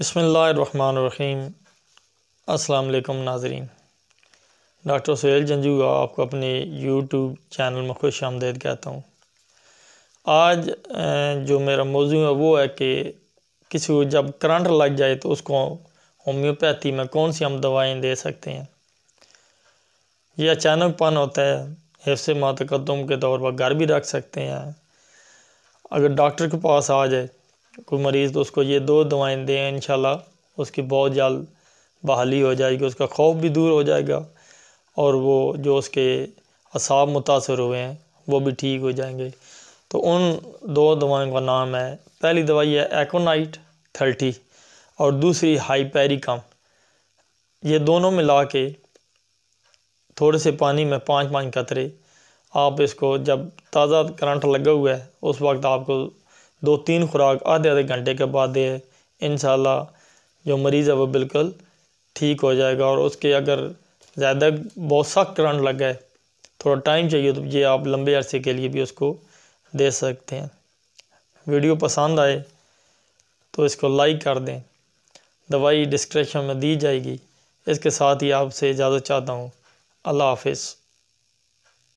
बसमीम अस्सलाम नाजरीन डॉक्टर सहेल जंजू का आपको अपने यूट्यूब चैनल में खुश आमदेद कहता हूँ आज जो मेरा मौजू है वो है कि किसी को जब करंट लग जाए तो उसको होम्योपैथी में कौन सी हम दवाएं दे सकते हैं ये अचानकपन होता है हिस्से मातकदम के तौर पर घर भी रख सकते हैं अगर डॉक्टर के पास आ जाए कोई मरीज़ तो उसको ये दो दवाएं दें इन उसकी बहुत जल्द बहाली हो जाएगी उसका खौफ भी दूर हो जाएगा और वो जो उसके असाब मुतासर हुए हैं वो भी ठीक हो जाएंगे तो उन दो दवाओं का नाम है पहली दवाई है एकोनाइट थर्टी और दूसरी हाइपेरिकम ये दोनों मिला के थोड़े से पानी में पाँच पाँच कतरे आप इसको जब ताज़ा करंट लगा हुआ है उस वक्त आपको दो तीन खुराक आधे आधे घंटे के बाद दे इन जो मरीज़ है वो बिल्कुल ठीक हो जाएगा और उसके अगर ज़्यादा बहुत सख्त करंट लग गए थोड़ा टाइम चाहिए तो ये आप लंबे अरसे के लिए भी उसको दे सकते हैं वीडियो पसंद आए तो इसको लाइक कर दें दवाई डिस्क्रिप्शन में दी जाएगी इसके साथ ही आपसे इजाज़त चाहता हूँ अल्लाह हाफिज़